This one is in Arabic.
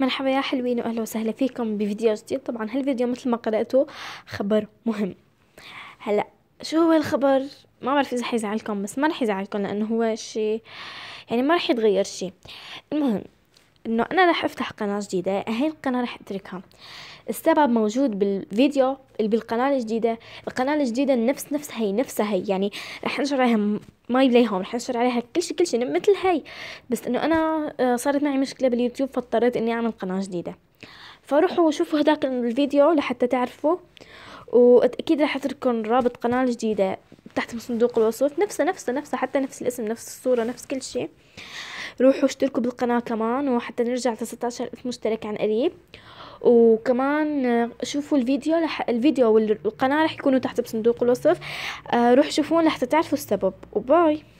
مرحبا يا حلوين واهلا وسهلا فيكم بفيديو جديد طبعا هالفيديو مثل ما قرأتوا خبر مهم هلا شو هو الخبر ما بعرف اذا حيزعلكم بس ما رح يزعلكم لانه هو شيء يعني ما رح يتغير شيء المهم انه انا رح افتح قناة جديدة هاي القناة رح اتركها السبب موجود بالفيديو اللي بالقناة الجديدة القناة الجديدة نفس نفس هي نفسها هي يعني رح انشر عليها ما يبليهم رح انشر عليها كل شيء كل شيء مثل هي بس انه انا آه، صارت معي مشكلة باليوتيوب فاضطريت اني اعمل قناة جديدة فروحوا شوفوا هداك الفيديو لحتى تعرفوا واكيد رح اترككم رابط قناة جديدة تحت صندوق الوصف نفسه نفسه نفسه حتى نفس الاسم نفس الصورة نفس كل شيء روحوا اشتركوا بالقناة كمان وحتى نرجع ل 16 ألف مشترك عن قريب وكمان آه، شوفوا الفيديو لح... الفيديو والقناة رح يكونوا تحت بصندوق الوصف آه، روحوا شوفوهم لحتى تعرفوا السبب وباي